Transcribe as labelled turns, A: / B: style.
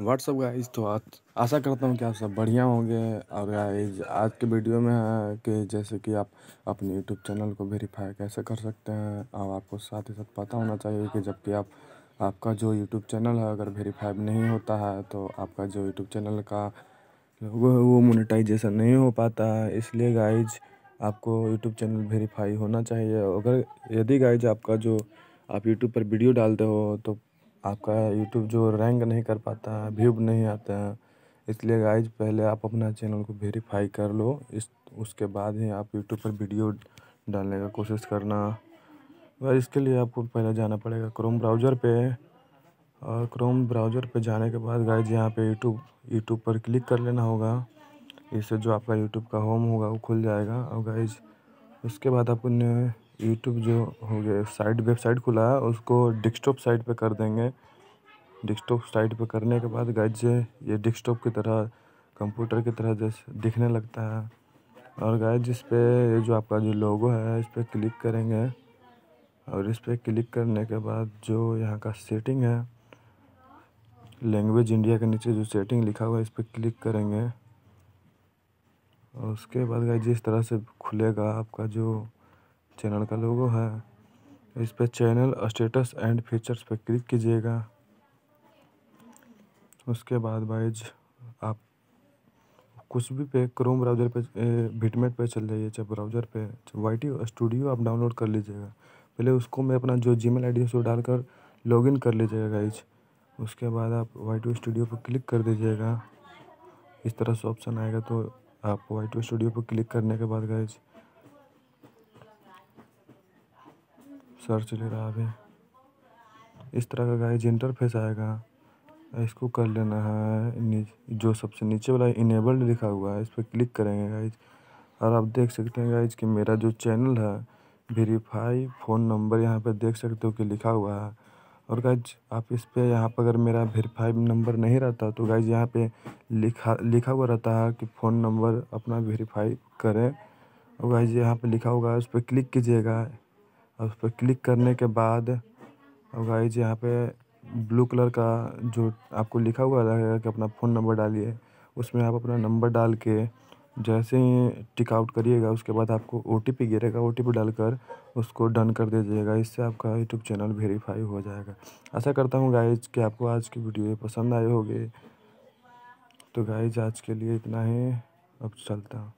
A: what's up guys तो आज आशा करता हूँ कि आप सब बढ़िया होंगे और गाइज आज के वीडियो में है कि जैसे कि आप अपने यूट्यूब चैनल को वेरीफाई कैसे कर सकते हैं और आपको साथ ही साथ पता होना चाहिए कि जबकि आप आपका जो यूट्यूब चैनल है अगर वेरीफाइड नहीं होता है तो आपका जो यूट्यूब चैनल का वो वो मोनिटाइजेशन नहीं हो पाता है इसलिए गाइज आपको यूट्यूब चैनल वेरीफाई होना चाहिए अगर यदि गाइज आपका जो आप यूट्यूब पर वीडियो डालते हो तो आपका यूट्यूब जो रैंक नहीं कर पाता है व्यू नहीं आता है इसलिए गाइज पहले आप अपना चैनल को वेरीफाई कर लो इस उसके बाद ही आप यूट्यूब पर वीडियो डालने का कोशिश करना और इसके लिए आपको पहले जाना पड़ेगा क्रोम ब्राउज़र पे और क्रोम ब्राउज़र पे जाने के बाद गाइज यहाँ पे यूट्यूब यूट्यूब पर क्लिक कर लेना होगा इससे जो आपका यूट्यूब का होम होगा वो खुल जाएगा और गाइज उसके बाद आपको यूट्यूब जो हो गया साइट वेबसाइट खुला है उसको डेस्कटॉप साइट पे कर देंगे डेस्कटॉप साइट पे करने के बाद गाइज ये डेस्कटॉप की तरह कंप्यूटर की तरह जैसे दिखने लगता है और गाइज इस पर ये जो आपका जो लोगो है इस पर क्लिक करेंगे और इस पर क्लिक करने के बाद जो यहाँ का सेटिंग है लैंग्वेज इंडिया के नीचे जो सेटिंग लिखा हुआ है इस पर क्लिक करेंगे और उसके बाद गाइज इस तरह से खुलेगा आपका जो चैनल का लोगो है इस पर चैनल स्टेटस एंड फीचर्स पर क्लिक कीजिएगा उसके बाद वाइज आप कुछ भी पे क्रोम ब्राउज़र पे भीटमेट पे चल जाइए चाहे ब्राउज़र पे वाई स्टूडियो आप डाउनलोड कर लीजिएगा पहले उसको मैं अपना जो जी मेल आई डी उसको डालकर लॉगिन कर लीजिएगा गाइज उसके बाद आप वाई स्टूडियो पर क्लिक कर दीजिएगा इस तरह से ऑप्शन आएगा तो आप वाई स्टूडियो पर क्लिक करने के बाद गाइज सर्च ले रहा है अभी इस तरह का गाइज इंटरफेस आएगा इसको कर लेना है जो सबसे नीचे वाला इनेबल्ड लिखा हुआ है इस पर क्लिक करेंगे गाइज और आप देख सकते हैं गाइज कि मेरा जो चैनल है वेरीफाई फ़ोन नंबर यहाँ पर देख सकते हो कि लिखा हुआ है और गाइज आप इस पर यहाँ पर अगर मेरा वेरीफाई नंबर नहीं रहता तो गाइज यहाँ पे लिखा लिखा हुआ रहता है कि फ़ोन नंबर अपना वेरीफाई करें और गाइज यहाँ पे लिखा हुआ है उस पर क्लिक कीजिएगा और उस पर क्लिक करने के बाद और गाइज यहाँ पे ब्लू कलर का जो आपको लिखा हुआ रहेगा कि अपना फ़ोन नंबर डालिए उसमें आप अपना नंबर डाल के जैसे ही टिकआउट करिएगा उसके बाद आपको ओ टी पी गिरेगा ओ टी पी डालकर उसको डन कर दीजिएगा इससे आपका यूट्यूब चैनल वेरीफाई हो जाएगा ऐसा करता हूँ गाइज कि आपको आज की वीडियो पसंद आई होगी तो गाइज आज के लिए इतना ही अब चलता हूँ